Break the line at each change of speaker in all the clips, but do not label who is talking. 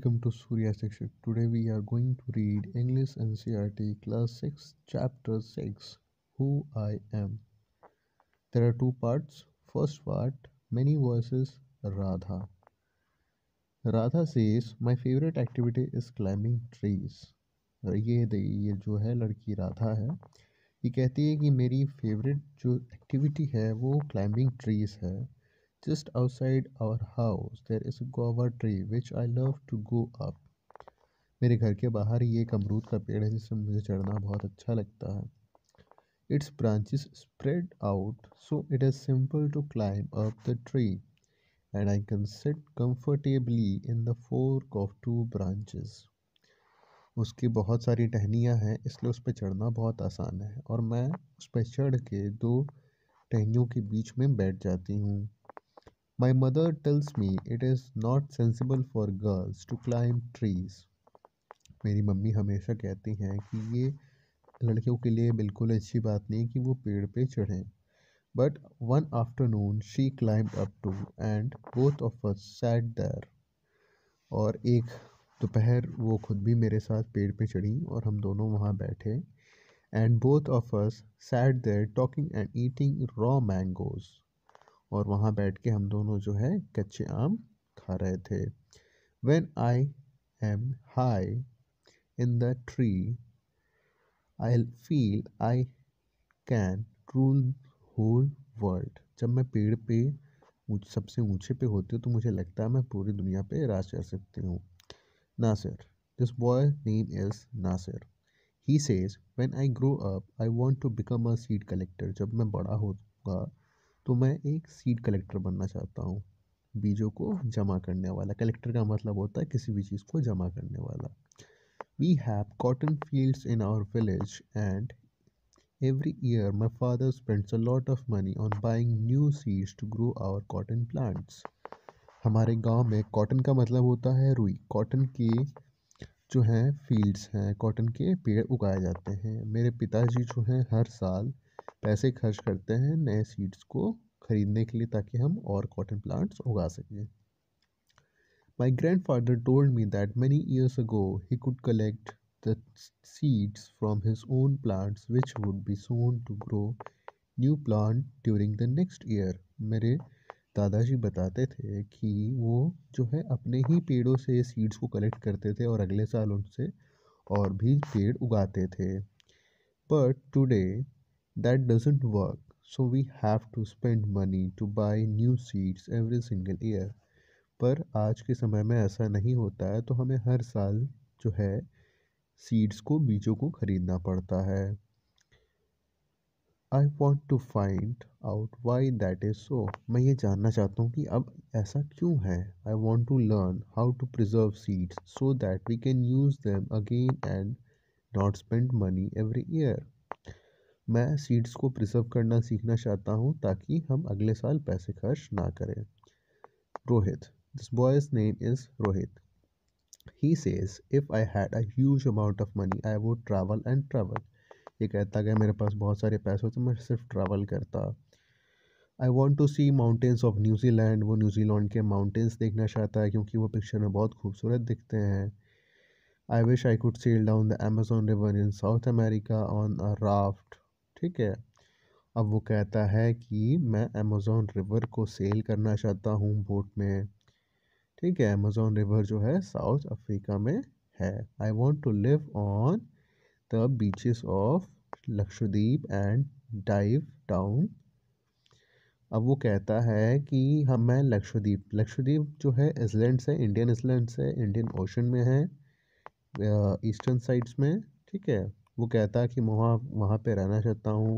Welcome to Surya Shikshak today we are going to read English N C R T class six chapter six who I am there are two parts first part many voice Radha Radha says my favourite activity is climbing trees ये ये जो है लड़की राधा है ये कहती है कि मेरी फेवरेट जो एक्टिविटी है वो क्लाइंबिंग ट्रीज है Just outside our house there is a guava tree which I love to go up. मेरे घर के बाहर ही एक अमरूद का पेड़ है जिसमें मुझे चढ़ना बहुत अच्छा लगता है its branches spread out so it is simple to climb up the tree and I can sit comfortably in the fork of two branches उसकी बहुत सारी टहनियाँ हैं इसलिए उस पर चढ़ना बहुत आसान है और मैं उस पर चढ़ के दो टहनियों के बीच में बैठ जाती हूँ My mother tells me it is not sensible for girls to climb trees. मेरी मम्मी हमेशा कहती हैं कि ये लड़कियों के लिए बिल्कुल अच्छी बात नहीं कि वो पेड़ पे चढ़ें but one afternoon she climb up to and both of us sat there और एक दोपहर वो खुद भी मेरे साथ पेड़ पे चढ़ी और हम दोनों वहाँ बैठे and both of us sat there talking and eating raw mangoes और वहाँ बैठ के हम दोनों जो है कच्चे आम खा रहे थे when I am high in the tree I feel I can rule whole world जब मैं पेड़ पे सबसे ऊंचे पे होती हूँ तो मुझे लगता है मैं पूरी दुनिया पे राज कर सकती हूँ Nasir this boy name is Nasir he says when I grow up I want to become a seed collector जब मैं बड़ा होगा तो मैं एक सीड कलेक्टर बनना चाहता हूँ बीजों को जमा करने वाला कलेक्टर का मतलब होता है किसी भी चीज़ को जमा करने वाला we have cotton fields in our village and every year my father spends a lot of money on buying new seeds to grow our cotton plants हमारे गांव में कॉटन का मतलब होता है रुई कॉटन के जो हैं फील्ड्स हैं कॉटन के पेड़ उगाए जाते हैं मेरे पिताजी जो हैं हर साल पैसे खर्च करते हैं नए सीड्स को ख़रीदने के लिए ताकि हम और कॉटन प्लांट्स उगा सकें my grandfather told me that many years ago he could collect the seeds from his own plants which would be sown to grow new plant during the next year मेरे दादाजी बताते थे कि वो जो है अपने ही पेड़ों से सीड्स को कलेक्ट करते थे और अगले साल उनसे और भी पेड़ उगाते थे but today that doesn't work so we have to spend money to buy new seats every single year पर आज के समय में ऐसा नहीं होता है तो हमें हर साल जो है सीड्स को बीजों को खरीदना पड़ता है I want to find out why that is so मैं ये जानना चाहता हूँ कि अब ऐसा क्यों है I want to learn how to preserve seeds so that we can use them again and not spend money every year मैं सीड्स को प्रिजर्व करना सीखना चाहता हूँ ताकि हम अगले साल पैसे खर्च ना करें Rohit this boy's name is Rohit he says if I had huge amount of money I would travel and travel ये कहता कि मेरे पास बहुत सारे पैसे होते तो मैं सिर्फ ट्रैवल करता I want to see mountains of New Zealand वो न्यूजीलैंड के माउंटेंस देखना चाहता है क्योंकि वो पिक्चर में बहुत खूबसूरत दिखते हैं I wish I could sail down the Amazon river in South America on a raft ठीक है अब वो कहता है कि मैं अमेज़ोन रिवर को सेल करना चाहता हूँ बोट में ठीक है अमेज़ोन रिवर जो है साउथ अफ्रीका में है I want to live on the beaches of Lakshadweep and dive down अब वो कहता है कि हम मैं लक्षद्वीप लक्षद्वीप जो है इसलैंड से इंडियन इसलैंड से इंडियन ओशन में है ईस्टर्न साइड्स में ठीक है वो कहता है कि मैं वहाँ वहाँ पर रहना चाहता हूँ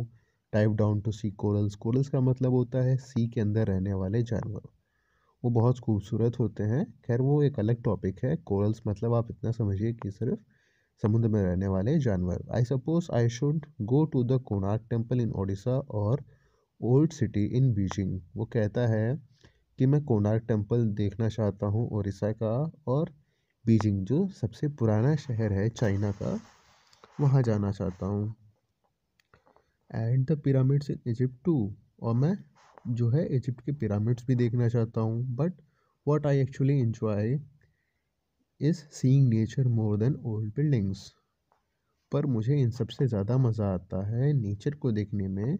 dive down to see corals corals का मतलब होता है सी के अंदर रहने वाले जानवर वो बहुत खूबसूरत होते हैं खैर वो एक अलग टॉपिक है कोरल्स मतलब आप इतना समझिए कि सिर्फ समुद्र में रहने वाले जानवर I suppose I should go to the Konark temple in Odisha और ओल्ड सिटी इन बीजिंग वो कहता है कि मैं कोणार्क टेम्पल देखना चाहता हूँ ओडिशा का और बीजिंग जो सबसे पुराना शहर है चाइना का वहाँ जाना चाहता हूँ and the pyramids in Egypt too और मैं जो है इजिप्ट के पिरामिड्स भी देखना चाहता हूँ but what I actually enjoy is seeing nature more than old buildings पर मुझे इन सबसे ज़्यादा मज़ा आता है नेचर को देखने में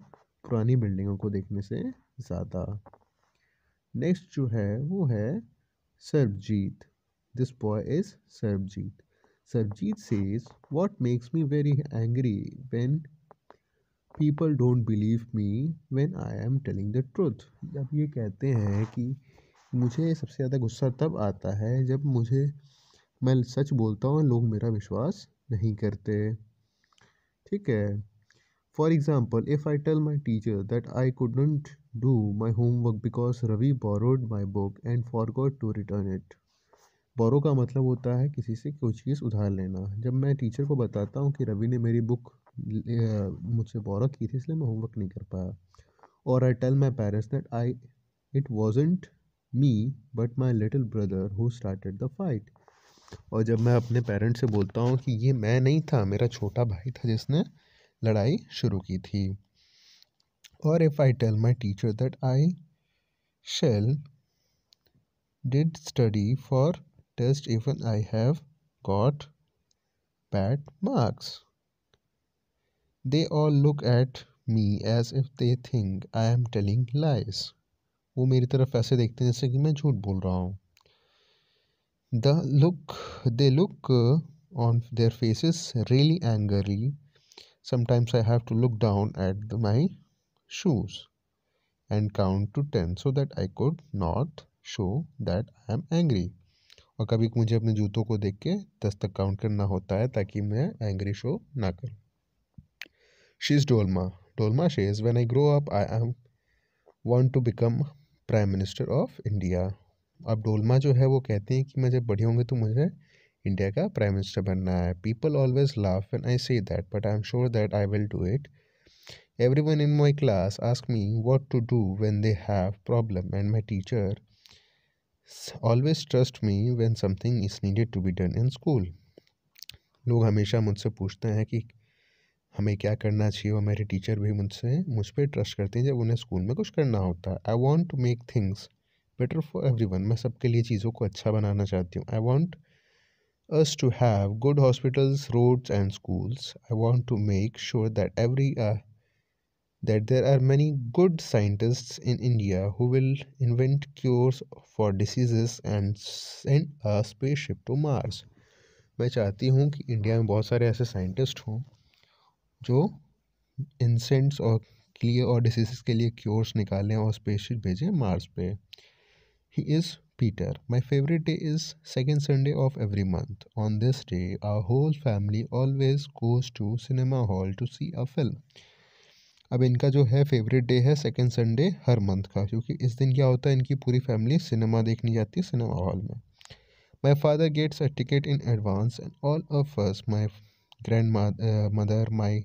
पुरानी बिल्डिंगों को देखने से ज़्यादा नेक्स्ट जो है वो है Sarabjit this boy is Sarabjit Sarjeet says, What makes me very angry when people don't believe me when I am telling the truth जब ये कहते हैं कि मुझे सबसे ज़्यादा गुस्सा तब आता है जब मुझे मैं सच बोलता हूँ लोग मेरा विश्वास नहीं करते ठीक है for example if I tell my teacher that I couldn't do my homework because Ravi borrowed my book and forgot to return it borrow का मतलब होता है किसी से कोई चीज़ उधार लेना जब मैं टीचर को बताता हूँ कि रवि ने मेरी बुक मुझसे बोरो की थी इसलिए मैं होमवर्क नहीं कर पाया और I tell my parents that I it wasn't me but my little brother who started the fight और जब मैं अपने पेरेंट्स से बोलता हूँ कि ये मैं नहीं था मेरा छोटा भाई था जिसने लड़ाई शुरू की थी और if I tell my teacher that I shall did study for test even I have got bad marks. They all look at me as if they think I am telling lies. वो मेरी तरफ ऐसे देखते हैं जैसे कि मैं झूठ बोल रहा हूँ the look the look on their faces really angrily. Sometimes I have to look down at my shoes and count to 10 so that I could not show that I am angry. और कभी मुझे अपने जूतों को देख के दस तक काउंट करना होता है ताकि मैं एंग्री शो ना करूँ she is Dolma Dolma she is when I grow up I am want to become prime minister of India अब डोलमा जो है वो कहते हैं कि मैं जब बड़ी होंगी तो मुझे इंडिया का प्राइम मिनिस्टर बनना है people always laugh and I say that but I am sure that I will do it everyone in my class ask me what to do when they have problem and my teacher always trust me when something is needed to be done in school लोग हमेशा मुझसे पूछते हैं कि हमें क्या करना चाहिए और मेरे टीचर भी मुझसे मुझ पर ट्रस्ट करते हैं जब उन्हें स्कूल में कुछ करना होता है I want to make things better for everyone मैं सबके लिए चीज़ों को अच्छा बनाना चाहती हूँ I want us to have good hospitals roads and schools I want to make sure that every that there are many good scientists in India who will invent cures for diseases and send a spaceship to Mars. मैं चाहती हूँ कि India में बहुत सारे ऐसे scientist हों जो इंसेंट्स और के लिए और डिसीज़ के लिए क्योर्स निकालें और स्पेसशिप भेजें Mars Peter. My favorite day is second Sunday of every month. On this day, our whole family always goes to cinema hall to see a film. अब इनका जो है फेवरेट डे है सेकेंड संडे हर month का क्योंकि इस दिन क्या होता है इनकी पूरी फैमिली सिनेमा देखने जाती है सिनेमा हॉल में my father gets a ticket in advance and all of first my grandmother my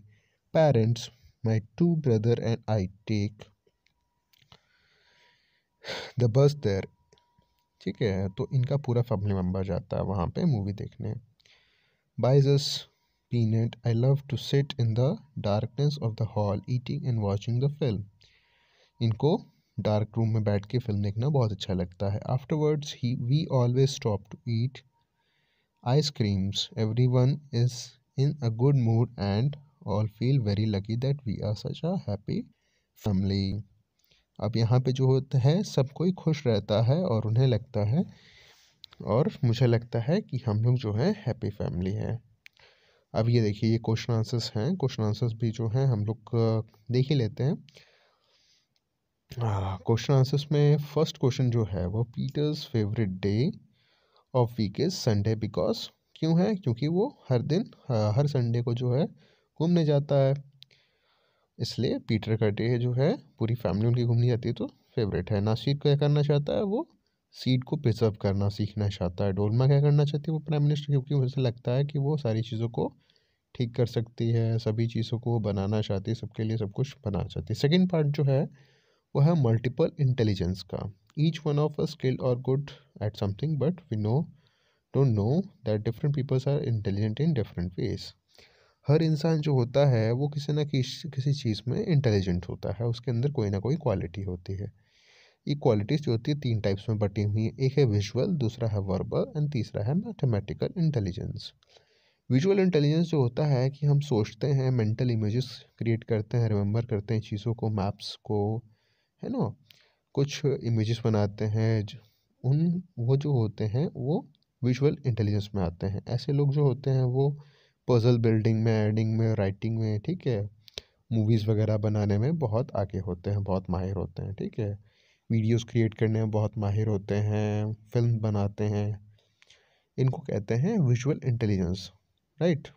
parents my two brother and I take the bus there ठीक है तो इनका पूरा फैमिली मेम्बर जाता है वहाँ पर मूवी देखने बाइजस peanut, I love to sit in the darkness of the hall eating and watching the film. इनको डार्क रूम में बैठ के फिल्म देखना बहुत अच्छा लगता है आफ्टरवर्ड्स ही we always stop to eat ice creams everyone is in a good mood and all feel very lucky that we are such a happy family. अब यहाँ पे जो होता है सब कोई खुश रहता है और उन्हें लगता है और मुझे लगता है कि हम लोग जो है हैप्पी फैमिली है अब ये देखिए ये क्वेश्चन आंसर्स हैं क्वेश्चन आंसर्स भी जो हैं हम लोग देख ही लेते हैं क्वेश्चन आंसर्स में फर्स्ट क्वेश्चन जो है वो Peter's favourite day of week is Sunday because क्यों है क्योंकि वो हर दिन हर संडे को जो है घूमने जाता है इसलिए पीटर का डे जो है पूरी फैमिली उनकी घूमने जाती है तो फेवरेट है नासिर क्या करना चाहता है वो सीट को प्रिजर्व करना सीखना चाहता है डोलमा क्या करना चाहती है वो प्राइम मिनिस्टर क्योंकि उसे लगता है कि वो सारी चीज़ों को ठीक कर सकती है सभी चीज़ों को बनाना चाहती है सबके लिए सब कुछ बनाना चाहती है सेकेंड पार्ट जो है वो है मल्टीपल इंटेलिजेंस का each one of a skill और good at something but we know don't know that different peoples are intelligent in different ways हर इंसान जो होता है वो किसी ना किसी किसी चीज़ में इंटेलिजेंट होता है उसके अंदर कोई ना कोई क्वालिटी होती है इक्वालिटीज़ जो होती है तीन टाइप्स में बटी हुई हैं एक है विजुअल दूसरा है वर्बल एंड तीसरा है मैथमेटिकल इंटेलिजेंस विजुअल इंटेलिजेंस जो होता है कि हम सोचते हैं मेंटल इमेजेस क्रिएट करते हैं रिमेंबर करते हैं चीज़ों को मैप्स को है ना कुछ इमेजेस बनाते हैं उन वो जो होते हैं वो विजुअल इंटेलिजेंस में आते हैं ऐसे लोग जो होते हैं वो पजल बिल्डिंग में एडिंग में राइटिंग में ठीक है मूवीज़ वगैरह बनाने में बहुत आगे होते हैं बहुत माहिर होते हैं ठीक है वीडियोस क्रिएट करने में बहुत माहिर होते हैं फिल्म बनाते हैं इनको कहते हैं विजुअल इंटेलिजेंस राइट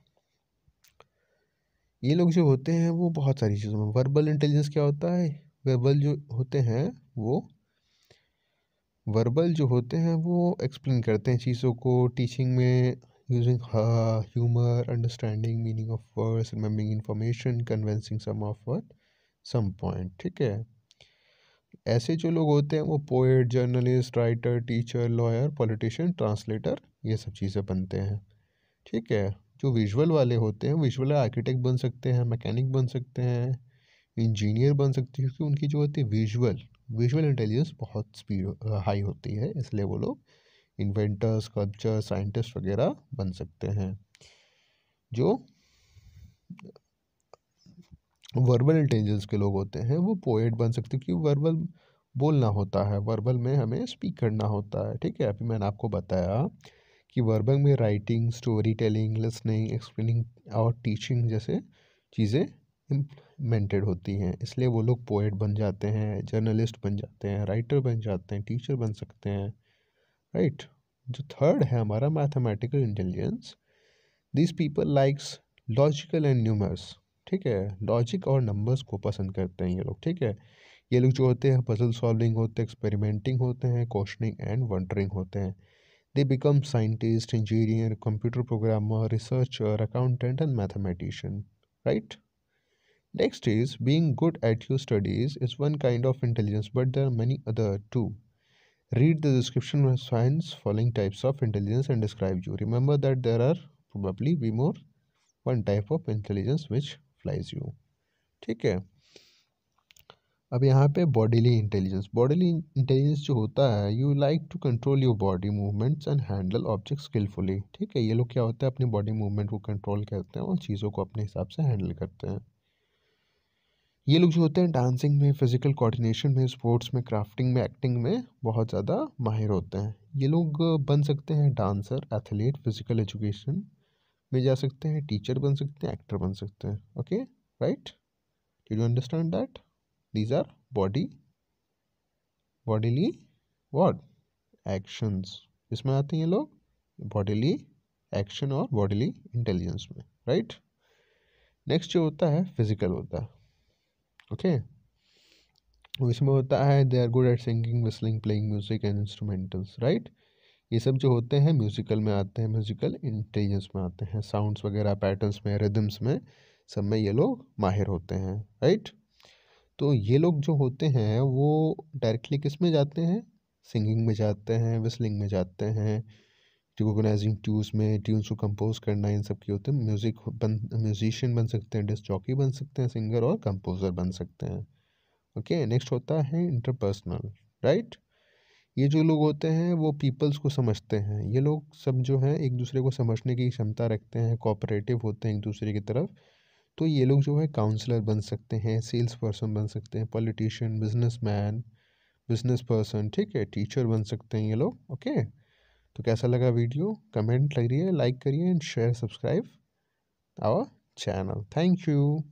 ये लोग जो होते हैं वो बहुत सारी चीज़ों में वर्बल इंटेलिजेंस क्या होता है वर्बल जो होते हैं वो वर्बल जो होते हैं वो एक्सप्लेन करते हैं चीज़ों को टीचिंग में using humour understanding meaning of words words, information convincing some of word some point ठीक है ऐसे जो लोग होते हैं वो poet journalist writer teacher lawyer politician translator ये सब चीज़ें बनते हैं ठीक है जो विजुअल वाले होते हैं विजुअल आर्किटेक्ट बन सकते हैं मैकेनिक बन सकते हैं इंजीनियर बन सकते हैं क्योंकि उनकी जो होती है विजुअल विजुअल इंटेलिजेंस बहुत स्पीड हाई होती है इसलिए वो लोग इन्वेंटर्स स्कल्पचर साइंटिस्ट वगैरह बन सकते हैं जो वर्बल इंटेलिजेंस के लोग होते हैं वो पोएट बन सकते हैं क्योंकि वर्बल बोलना होता है वर्बल में हमें स्पीक करना होता है ठीक है अभी मैंने आपको बताया कि वर्बल में writing story telling listening explaining और टीचिंग जैसे चीज़ें इम्प्लीमेंटेड होती हैं इसलिए वो लोग पोएट बन जाते हैं जर्नलिस्ट बन जाते हैं राइटर बन जाते हैं टीचर बन सकते हैं राइट जो थर्ड है हमारा mathematical intelligence this people likes logical and numbers ठीक है लॉजिक और नंबर्स को पसंद करते हैं ये लोग ठीक है ये लोग जो होते हैं पजल सॉल्विंग होते हैं एक्सपेरिमेंटिंग होते हैं क्वेश्चनिंग एंड वंडरिंग होते हैं they become scientist engineer computer programmer researcher accountant and mathematician right next is being good at your studies is one kind of intelligence but there are many other to read the description science following types of intelligence and describe you remember that there are probably we more one type of intelligence which flies you ठीक है अब यहाँ पे bodily intelligence bodily intelligence जो होता है you like to control your body movements and handle object skilfully ठीक है ये लोग क्या होता है अपनी बॉडी मूवमेंट को कंट्रोल करते हैं और चीज़ों को अपने हिसाब से हैंडल करते हैं ये लोग जो होते हैं डांसिंग में फिजिकल कोऑर्डिनेशन में स्पोर्ट्स में क्राफ्टिंग में एक्टिंग में बहुत ज़्यादा माहिर होते हैं ये लोग बन सकते हैं डांसर एथलीट फिजिकल एजुकेशन में जा सकते हैं टीचर बन सकते हैं एक्टर बन सकते हैं okay right do you understand that these are body bodily what actions इसमें आते हैं ये लोग बॉडीली एक्शन और बॉडीली इंटेलिजेंस में राइट नेक्स्ट जो होता है फिजिकल होता है ओके okay? इसमें होता है they are good at singing whistling playing music and instrumentals right ये सब जो होते हैं म्यूज़िकल में आते हैं म्यूज़िकल इंटेलिजेंस में आते हैं साउंड्स वगैरह पैटर्न्स में रिदम्स में सब में ये लोग माहिर होते हैं राइट तो ये लोग जो होते हैं वो डायरेक्टली किस में जाते हैं सिंगिंग में जाते हैं विस्लिंग में जाते हैं रिकोगनाइजिंग ट्यूज में ट्यून्स को कंपोज करना इन सब की होते हैं म्यूज़िक बन म्यूजिशियन बन सकते हैं डिस्क जॉकी बन सकते हैं सिंगर और कंपोज़र बन सकते हैं ओके नेक्स्ट होता है इंटरपर्सनल राइट right? ये जो लोग होते हैं वो पीपल्स को समझते हैं ये लोग सब जो हैं एक दूसरे को समझने की क्षमता रखते हैं कोऑपरेटिव होते हैं एक दूसरे की तरफ तो ये लोग जो है काउंसलर बन सकते हैं सेल्स पर्सन बन सकते हैं पॉलिटिशियन मैन बिजनेस पर्सन ठीक है टीचर बन सकते हैं ये लोग ओके तो कैसा लगा वीडियो कमेंट करिए लाइक करिए and share subscribe our channel thank you